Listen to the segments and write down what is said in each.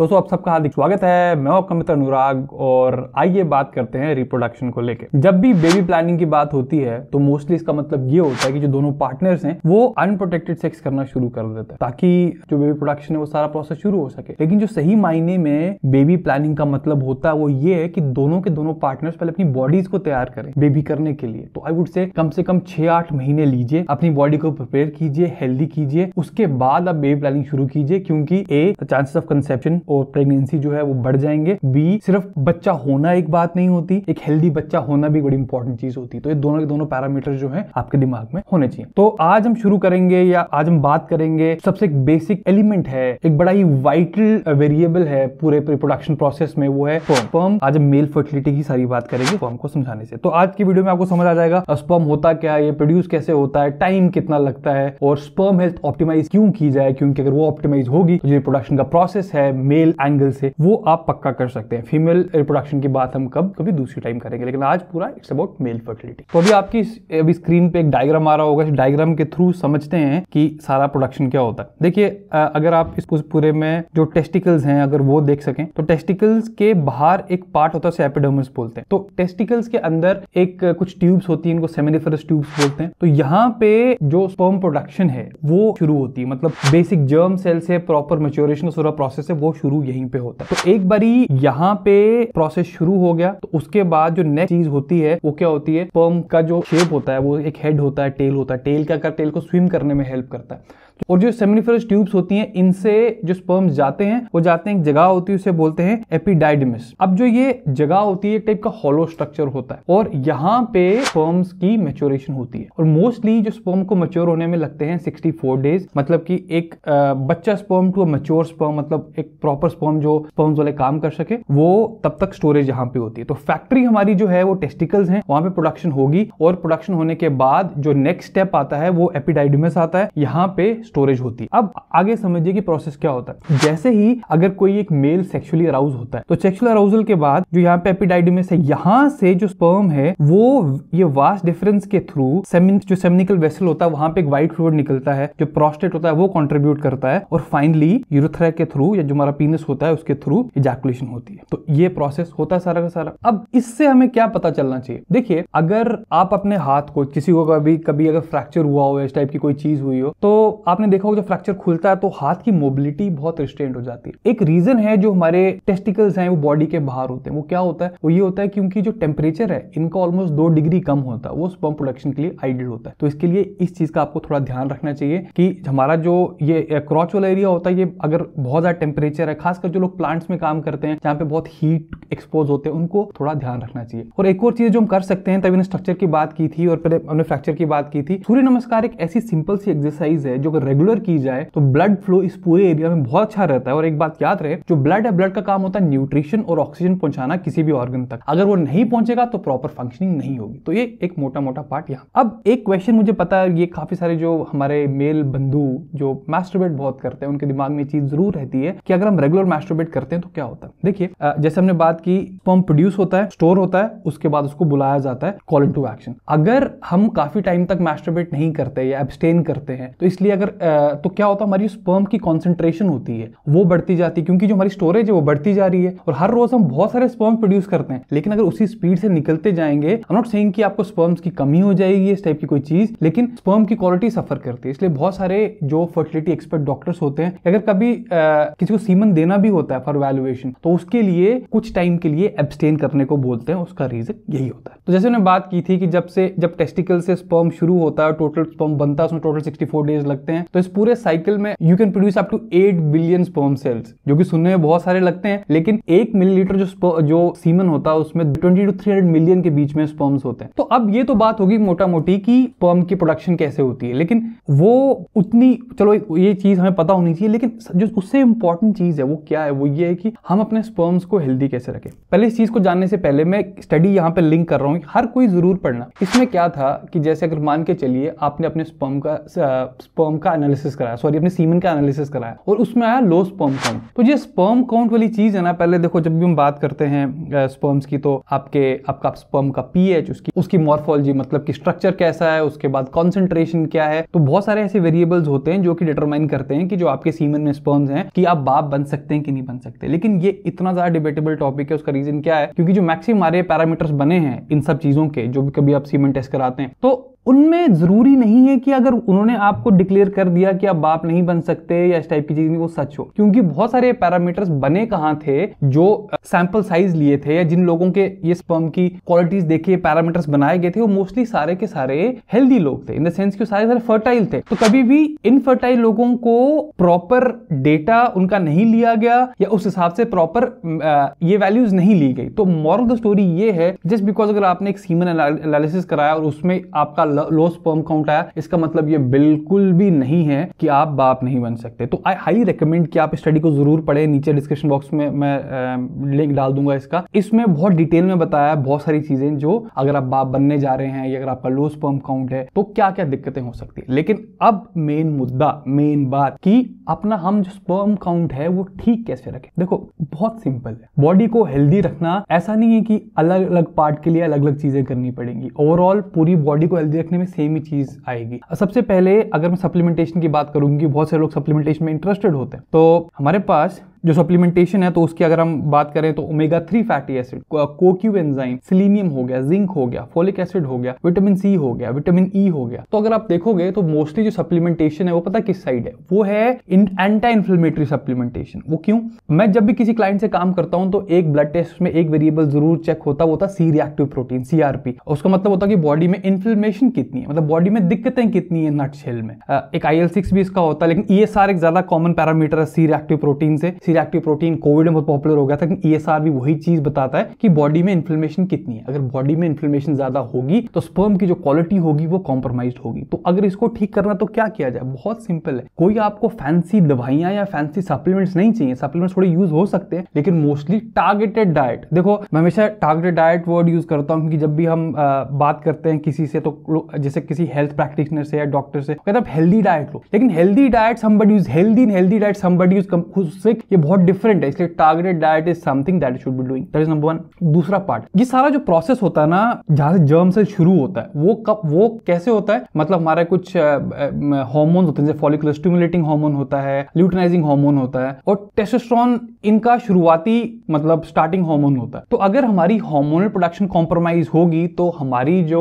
दोस्तों आप सबका हार्दिक स्वागत है मैं आपका मित्र अनुराग और आइए बात करते हैं रिप्रोडक्शन को लेके जब भी बेबी प्लानिंग की बात होती है तो मोस्टली इसका मतलब ये होता है कि जो दोनों पार्टनर्स हैं वो अनप्रोटेक्टेड सेक्स करना शुरू कर देते हैं ताकि जो बेबी प्रोडक्शन है वो सारा प्रोसेस शुरू हो सके लेकिन जो सही मायने में बेबी प्लानिंग का मतलब होता है वो ये है कि दोनों के दोनों पार्टनर्स पहले अपनी बॉडीज को तैयार करें बेबी करने के लिए तो आई वुड से कम से कम छह आठ महीने लीजिए अपनी बॉडी को प्रिपेयर कीजिए हेल्दी कीजिए उसके बाद आप बेबी प्लानिंग शुरू कीजिए क्योंकि ए चांसेस ऑफ कंसेप्शन और प्रेगनेंसी जो है वो बढ़ जाएंगे बी सिर्फ बच्चा होना एक बात नहीं होती एक हेल्दी बच्चा होना भी बड़ी इंपॉर्टेंट चीज होती है तो ये दोनों के दोनों पैरामीटर जो है आपके दिमाग में होने चाहिए तो आज हम शुरू करेंगे या आज हम बात करेंगे सबसे एक बेसिक एलिमेंट है एक बड़ा ही वाइटल वेरिएबल है पूरे प्रोडक्शन प्रोसेस में वो है स्पर्म स्पर्म आज हम मेल फर्टिलिटी की सारी बात करेंगे स्पर्म को समझाने से तो आज की वीडियो में आपको समझ आ जाएगा स्पर्म होता क्या है प्रोड्यूस कैसे होता है टाइम कितना लगता है और स्पर्म हेल्थ ऑप्टिमाइज क्यों की जाए क्योंकि अगर वो ऑप्टिमाइज होगी तो जो प्रोडक्शन का प्रोसेस है मेल मेल एंगल से वो आप पक्का कर सकते हैं फीमेल रिप्रोडक्शन की बात हम कब कभी दूसरी टाइम करेंगे लेकिन आज पूरा इट्स अबाउट मेल फर्टिलिटी तो अभी आपकी अभी स्क्रीन पे एक डायग्राम आ रहा होगा इस डायग्राम के थ्रू समझते हैं कि सारा प्रोडक्शन क्या होता है देखिए अगर आप इस पूरे में जो टेस्टिकल्स हैं अगर वो देख सकें तो टेस्टिकल्स के बाहर एक पार्ट होता है उसे बोलते हैं तो टेस्टिकल्स के अंदर एक कुछ ट्यूब्स होती है इनको सेमिनिफरस ट्यूब्स बोलते हैं तो यहाँ पे जो स्पर्म प्रोडक्शन है वो शुरू होती है मतलब बेसिक जर्म सेल से प्रॉपर मेच्योरेशन का प्रोसेस है वो शुरू यहीं पे होता है तो एक बारी यहाँ पे प्रोसेस शुरू हो गया तो उसके बाद जो नेक्स्ट चीज होती है वो क्या होती है पर्म का जो शेप होता है वो एक हेड होता है टेल होता है टेल क्या कर टेल को स्विम करने में हेल्प करता है और जो सेमिनिफेरस ट्यूब्स होती हैं इनसे जो स्पर्म्स जाते हैं वो जाते हैं एक जगह होती है उसे बोलते हैं एपिडाइडमिस अब जो ये जगह होती है एक टाइप का हॉलो स्ट्रक्चर होता है और यहाँ पे स्पर्म्स की मेच्योरेशन होती है और मोस्टली जो स्पर्म को मेच्योर होने में लगते हैं फोर डेज मतलब की एक बच्चा स्पर्म टू मेच्योर स्पर्म मतलब एक प्रॉपर स्पर्म जो स्पर्म्स वाले काम कर सके वो तब तक स्टोरेज यहाँ पे होती है तो फैक्ट्री हमारी जो है वो टेस्टिकल्स है वहां पे प्रोडक्शन होगी और प्रोडक्शन होने के बाद जो नेक्स्ट स्टेप आता है वो एपिडाइडमिस आता है यहाँ पे स्टोरेज होती है अब आगे समझिए कि प्रोसेस क्या होता है जैसे ही अगर कोई एक मेल सेक्सुअली अराउज होता है तो सेक्सुअल अराउजल के बाद जो यहाँ पे एपिडाइडमिस है यहाँ से जो स्पर्म है वो ये वास्ट डिफरेंस के थ्रू जो सेमिनिकल वेसल होता है वहां पे एक व्हाइट फ्लूड निकलता है जो प्रोस्टेट होता है वो कॉन्ट्रीब्यूट करता है और फाइनली यूरोथ्रा के थ्रू या जो हमारा पीनस होता है उसके थ्रू इजैकुलेशन होती है तो ये प्रोसेस होता है सारा का सारा अब इससे हमें क्या पता चलना चाहिए देखिए अगर आप अपने हाथ को किसी को कभी कभी अगर फ्रैक्चर हुआ हो इस टाइप की कोई चीज हुई हो तो आप आपने देखा होगा जब फ्रैक्चर खुलता है तो हाथ की मोबिलिटी बहुत रिस्ट्रेंट हो जाती है एक रीजन है जो हमारे टेस्टिकल्स हैं वो बॉडी के बाहर होते हैं वो क्या होता है वो ये होता है क्योंकि जो टेम्परेचर है इनका ऑलमोस्ट दो डिग्री कम होता है वो स्पम प्रोडक्शन के लिए आइडियल होता है तो इसके लिए इस चीज का आपको थोड़ा ध्यान रखना चाहिए कि हमारा जो ये क्रॉच वाला एरिया होता है ये अगर बहुत ज्यादा टेम्परेचर है खासकर जो लोग प्लांट्स में काम करते हैं जहाँ पे बहुत हीट एक्सपोज होते हैं उनको थोड़ा ध्यान रखना चाहिए और एक और चीज जो हम कर सकते हैं तभी स्ट्रक्चर की बात की थी और पहले हमने फ्रैक्चर की बात की थी सूर्य नमस्कार एक ऐसी सिंपल सी एक्सरसाइज है जो रेगुलर की जाए तो ब्लड फ्लो इस पूरे एरिया में बहुत अच्छा रहता है और एक बात याद रहे जो ब्लड है ब्लड का काम होता है न्यूट्रिशन और ऑक्सीजन पहुंचाना किसी भी ऑर्गन तक अगर वो नहीं पहुंचेगा तो प्रॉपर फंक्शनिंग नहीं होगी तो ये एक मोटा मोटा पार्ट यहाँ अब एक क्वेश्चन मुझे पता है ये काफी सारे जो हमारे मेल बंधु जो मैस्ट्रोबेट बहुत करते हैं उनके दिमाग में चीज जरूर रहती है कि अगर हम रेगुलर मैस्ट्रोबेट करते हैं तो क्या होता है देखिए जैसे हमने बात की पंप प्रोड्यूस होता है स्टोर होता है उसके बाद उसको बुलाया जाता है कॉल टू एक्शन अगर हम काफी टाइम तक मैस्ट्रोबेट नहीं करते या एब्सटेन करते हैं तो इसलिए अगर तो क्या होता है हमारी स्पर्म की कॉन्सेंट्रेशन होती है वो बढ़ती जाती है क्योंकि जो हमारी स्टोरेज है वो बढ़ती जा रही है और हर रोज हम बहुत सारे स्पर्म प्रोड्यूस करते हैं लेकिन अगर उसी स्पीड से निकलते जाएंगे आई नॉट सेइंग कि आपको स्पर्म्स की कमी हो जाएगी इस टाइप की कोई चीज लेकिन स्पर्म की क्वालिटी सफर करती है इसलिए बहुत सारे जो फर्टिलिटी एक्सपर्ट डॉक्टर्स होते हैं अगर कभी किसी को सीमन देना भी होता है फॉर वैल्युएशन तो उसके लिए कुछ टाइम के लिए एब्सटेन करने को बोलते हैं उसका रीजन यही होता है तो जैसे उन्होंने बात की थी कि जब से जब टेस्टिकल से स्पर्म शुरू होता है टोटल स्पर्म बनता है उसमें टोटल सिक्सटी डेज लगते हैं हैं तो इस पूरे साइकिल में you can produce up to eight billion sperm cells जो कि सुनने में बहुत सारे लगते हैं लेकिन एक मिलीलीटर जो जो सीमन होता है उसमें twenty to three hundred million के बीच में स्पर्म्स होते हैं तो अब ये तो बात होगी मोटा मोटी की स्पर्म की प्रोडक्शन कैसे होती है लेकिन वो उतनी चलो ये चीज हमें पता होनी चाहिए लेकिन जो उससे इंपॉर्टेंट चीज है वो क्या है वो ये है कि हम अपने स्पर्म्स को हेल्दी कैसे रखें पहले इस चीज को जानने से पहले मैं स्टडी यहाँ पे लिंक कर रहा हूँ हर कोई जरूर पढ़ना इसमें क्या था कि जैसे अगर मान के चलिए आपने अपने स्पर्म का स्पर्म का का एनालिसिस कराया सॉरी अपने सीमन का एनालिसिस कराया और उसमें आया लो स्पर्म काउंट तो ये स्पर्म काउंट वाली चीज़ है ना पहले देखो जब भी हम बात करते हैं स्पर्म्स की तो आपके आपका स्पर्म का पीएच उसकी उसकी मॉर्फोलॉजी मतलब कि स्ट्रक्चर कैसा है उसके बाद कॉन्सेंट्रेशन क्या है तो बहुत सारे ऐसे वेरिएबल्स होते हैं जो कि डिटरमाइन करते हैं कि जो आपके सीमन में स्पर्म्स हैं कि आप बाप बन सकते हैं कि नहीं बन सकते लेकिन ये इतना ज़्यादा डिबेटेबल टॉपिक है उसका रीजन क्या है क्योंकि जो मैक्सिम हमारे पैरामीटर्स बने हैं इन सब चीज़ों के जो भी कभी आप सीमन टेस्ट कराते हैं तो उनमें ज़रूरी नहीं है कि अगर उन्होंने आपको डिक्लेयर कर दिया कि आप बाप नहीं बन सकते या इस टाइप की चीज़ वो सच हो क्योंकि बहुत सारे पैरामीटर्स बने कहां थे जो सैंपल साइज लिए थे या जिन लोगों के ये स्पर्म की क्वालिटीज देखे पैरामीटर्स बनाए गए थे वो मोस्टली सारे के सारे हेल्दी लोग थे इन द सेंस कि सारे सारे फर्टाइल थे तो कभी भी इनफर्टाइल लोगों को प्रॉपर डेटा उनका नहीं लिया गया या उस हिसाब से प्रॉपर ये वैल्यूज नहीं ली गई तो मॉरल द स्टोरी ये है जस्ट बिकॉज अगर आपने एक सीमन एनालिसिस कराया और उसमें आपका लो स्पर्म काउंट आया इसका मतलब ये बिल्कुल भी नहीं है कि आप बाप नहीं बन सकते तो आई हाईली रिकमेंड कि आप स्टडी को जरूर पढ़े नीचे डिस्क्रिप्शन बॉक्स में मैं लिंक डाल दूंगा इसका इसमें बहुत डिटेल में बताया बहुत सारी चीजें जो अगर आप बाप बनने जा रहे हैं या अगर आपका लो स्पर्म काउंट है तो क्या क्या दिक्कतें हो सकती है लेकिन अब मेन मुद्दा मेन बात कि अपना हम जो स्पर्म काउंट है वो ठीक कैसे रखें देखो बहुत सिंपल है बॉडी को हेल्दी रखना ऐसा नहीं है कि अलग अलग पार्ट के लिए अलग अलग चीजें करनी पड़ेंगी ओवरऑल पूरी बॉडी को हेल्दी देखने में सेम ही चीज़ आएगी सबसे पहले अगर मैं सप्लीमेंटेशन की बात करूंगी बहुत सारे लोग सप्लीमेंटेशन में इंटरेस्टेड होते हैं तो हमारे पास जो सप्लीमेंटेशन है तो उसकी अगर हम बात करें तो omega three fatty acid CoQ enzyme selenium हो गया जिंक हो गया फोलिक एसिड हो गया विटामिन सी हो गया विटामिन ई e हो गया तो अगर आप देखोगे तो मोस्टली जो सप्लीमेंटेशन है वो पता किस साइड है वो है इन एंटी इन्फ्लेमेटरी सप्लीमेंटेशन वो क्यों मैं जब भी किसी क्लाइंट से काम करता हूं तो एक ब्लड टेस्ट में एक वेरिएबल जरूर चेक होता वो था सी रिएक्टिव प्रोटीन सीआरपी उसका मतलब होता कि बॉडी में इन्फ्लेमेशन कितनी है मतलब बॉडी में दिक्कतें कितनी है नटशेल में एक आई भी इसका होता e है लेकिन ये सारे ज्यादा कॉमन पैरामीटर है सी रिएक्टिव प्रोटीन से सी रिएक्टिव प्रोटीन कोविड में बहुत पॉपुलर हो गया था ई e भी वही चीज बताता है कि बॉडी में इन्फ्लेमेशन कितनी है अगर बॉडी में इन्फ्लेमेशन ज्यादा होगी तो स्पर्म की जो क्वालिटी होगी वो कॉम्प्रोमाइज होगी तो अगर इसको ठीक करना तो क्या किया जाए बहुत सिंपल है कोई आपको फैंसी दवाइयां या फैंसी सप्लीमेंट्स नहीं चाहिए सप्लीमेंट्स थोड़े यूज हो सकते हैं लेकिन मोस्टली टारगेटेड डाइट देखो मैं हमेशा टारगेटेड डाइट वर्ड यूज करता हूँ क्योंकि जब भी हम आ, बात करते हैं किसी से तो जैसे किसी हेल्थ प्रैक्टिशनर से या डॉक्टर से कहते हैं हेल्दी डाइट लो लेकिन healthy diet somebody use healthy healthy diet somebody use उससे ये बहुत डिफरेंट है इसलिए targeted diet is something that should be doing that is number one दूसरा पार्ट ये सारा जो प्रोसेस होता है ना जहां से जर्म से शुरू होता है वो कब वो कैसे होता है मतलब हमारे कुछ हॉर्मोन्स होते हैं जैसे फॉलिकुलर स्टिमुलेटिंग हार्मोन होता है ल्यूटनाइजिंग हार्मोन होता है और टेस्टोस्टेरोन इनका शुरुआती मतलब स्टार्टिंग हार्मोन होता है तो अगर हमारी हार्मोनल प्रोडक्शन कॉम्प्रोमाइज होगी तो हमारी जो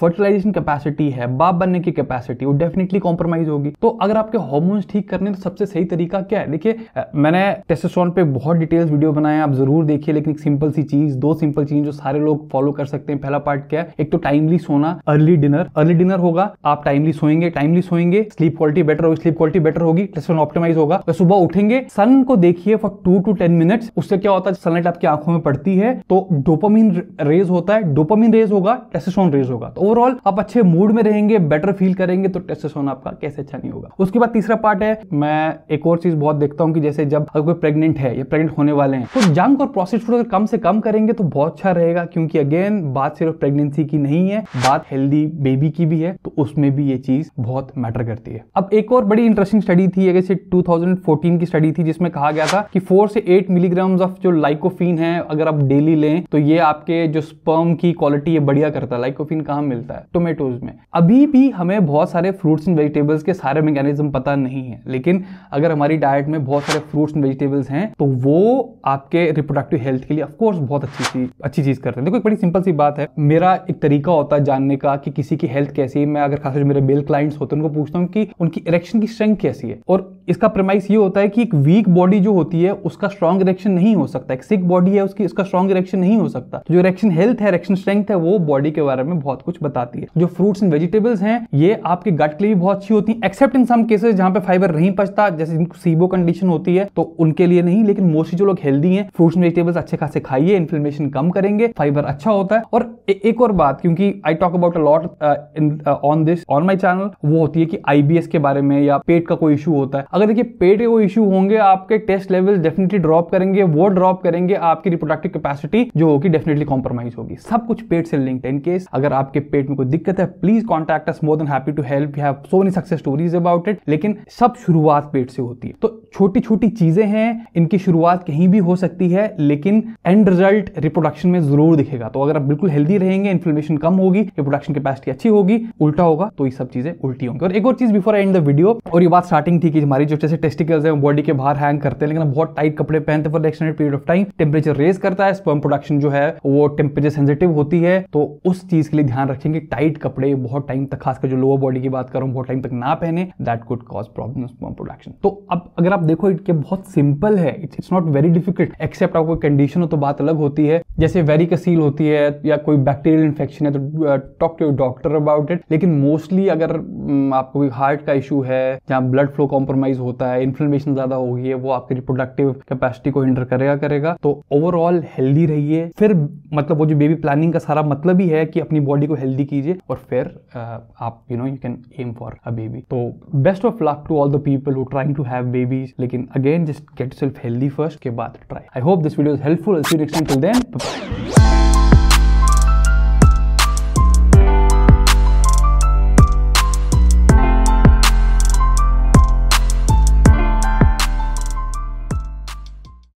फर्टिलाइजेशन कैपेसिटी है बाप बनने की कैपेसिटी वो डेफिनेटली कॉम्प्रोमाइज होगी तो अगर आपके हार्मोन्स ठीक करने तो सबसे सही तरीका क्या है देखिए मैंने टेस्टोस्टेरोन पे बहुत डिटेल्स वीडियो बनाए आप जरूर देखिए लेकिन एक सिंपल सी चीज दो सिंपल चीज जो सारे लोग फॉलो कर सकते हैं पहला पार्ट क्या है एक तो टाइमली सोना अर्ली डिनर अर्ली डिनर होगा आप टाइमली सोएंगे टाइमली सोएंगे स्लीप क्वालिटी बेटर होगी स्लीप क्वालिटी बेटर होगी टेस्टोस्टेरोन ऑप्टिमाइज होगा तो सुबह उठेंगे सन को देखिए for two to ten minutes उससे क्या होता है सनलाइट आपकी आंखों में पड़ती है तो डोपामिन रेज होता है डोपामिन रेज होगा टेस्टोस्टेरोन रेज होगा तो ओवरऑल आप अच्छे मूड में रहेंगे बेटर फील करेंगे तो टेस्टोस्टेरोन आपका कैसे अच्छा नहीं होगा उसके बाद तीसरा पार्ट है मैं एक और चीज बहुत देखता हूँ कि जैसे जब अगर कोई प्रेग्नेंट है या प्रेग्नेंट होने वाले हैं तो जंक और प्रोसेस्ड फूड अगर कम से कम करेंगे तो बहुत अच्छा रहेगा क्योंकि अगेन बात सिर्फ प्रेगनेंसी की नहीं है बात हेल्दी बेबी की भी है तो उसमें भी ये चीज बहुत मैटर करती है अब एक और बड़ी इंटरेस्टिंग स्टडी थी अगर से टू की स्टडी थी जिसमें कहा गया था कि फोर से एट मिलीग्राम ऑफ जो लाइकोफिन है अगर आप डेली लें तो ये आपके जो स्पर्म की क्वालिटी है बढ़िया करता है लाइकोफिन कहाँ मिलता है टोमेटोज में अभी भी हमें बहुत सारे फ्रूट्स एंड वेजिटेबल्स के सारे मैकेनिज्म पता नहीं है लेकिन अगर हमारी डाइट में बहुत सारे फ्रूट्स एंड वेजिटेबल्स हैं तो वो आपके रिप्रोडक्टिव हेल्थ के लिए ऑफकोर्स बहुत अच्छी चीज अच्छी चीज करते हैं देखो एक बड़ी सिंपल सी बात है मेरा एक तरीका होता है जानने का कि किसी की हेल्थ कैसी है मैं अगर खासकर मेरे मेल क्लाइंट्स होते हैं उनको पूछता हूँ कि उनकी इरेक्शन की स्ट्रेंथ कैसी है और इसका प्रमाइस ये होता है कि एक वीक बॉडी जो होती है उसका स्ट्रॉन्ग इरेक्शन नहीं हो सकता एक सिक बॉडी है उसकी उसका स्ट्रॉन्ग इरेक्शन नहीं हो सकता तो जो इरेक्शन हेल्थ है इरेक्शन स्ट्रेंथ है वो बॉडी के बारे में बहुत कुछ बताती है जो फ्रूट्स एंड वेजिटेबल्स हैं ये आपके गट के लिए भी बहुत अच्छी होती है एक्सेप्ट इन सम केसेस जहाँ पे फाइबर नहीं पचता जैसे सीबो कंडीशन होती है तो उनके लिए नहीं लेकिन मोस्टली जो लोग हेल्दी हैं फ्रूट्स एंड वेजिटेबल्स अच्छे खासे खाइए इन्फ्लेमेशन कम करेंगे फाइबर अच्छा होता है और ए- एक और बात क्योंकि I talk about lot on this on my channel वो होती है कि आईबीएस के बारे में या पेट का कोई इशू होता है अगर देखिए पेट के कोई इशू होंगे आपके टेस्ट लेवल डेफिनेटली ड्रॉप करेंगे वो ड्रॉप करेंगे आपकी रिप्रोडक्टिव कैपेसिटी जो होगी डेफिनेटली कॉम्प्रोमाइज होगी सब कुछ पेट से लिंक्ड इन केस अगर आपके पेट में कोई दिक्कत है please contact us more than happy to help you have so many success stories about it लेकिन सब शुरुआत पेट से होती है तो छोटी छोटी चीज़ें हैं इनकी शुरुआत कहीं भी हो सकती है लेकिन एंड रिजल्ट रिप्रोडक्शन में ज़रूर दिखेगा तो अगर आप बिल्कुल हेल्दी रहेंगे इन्फ्लेमेशन कम होगी रिप्रोडक्शन कैपेसिटी अच्छी होगी उल्टा होगा तो ये सब चीज़ें उल्टी होंगी और एक और चीज़ बिफोर एंड द वीडियो और ये बात स्टार्टिंग थी कि हमारी जो जैसे टेस्टिकल्स है बॉडी के बाहर हैंग करते हैं लेकिन बहुत टाइट कपड़े पहनते for extended period of time temperature raise करता है स्पर्म प्रोडक्शन जो है वो टेम्परेचर सेंसिटिव होती है तो उस चीज़ के लिए ध्यान रखेंगे टाइट कपड़े बहुत टाइम तक खासकर जो लोअर बॉडी की बात करूं बहुत टाइम तक ना पहने that could cause problem sperm production तो अब अगर आप आप देखो इट के बहुत सिंपल है it's it's not very difficult except आपको कंडीशन हो तो बात अलग होती है जैसे कसील होती है या कोई बैक्टीरियल इन्फेक्शन है तो talk to doctor about it लेकिन मोस्टली अगर um, आपको कोई हार्ट का इशू है जहाँ ब्लड फ्लो कॉम्प्रोमाइज होता है इन्फ्लेमेशन ज्यादा हो गई है वो आपकी रिप्रोडक्टिव कैपेसिटी को हिंडर करेगा करेगा तो ओवरऑल हेल्दी रहिए फिर मतलब वो जो बेबी प्लानिंग का सारा मतलब ही है कि अपनी बॉडी को हेल्दी कीजिए और फिर uh, आप you know you can aim for a baby तो best of luck to all the people who trying to have babies चीज लेकिन again just get self healthy first के बाद try I hope this video is helpful till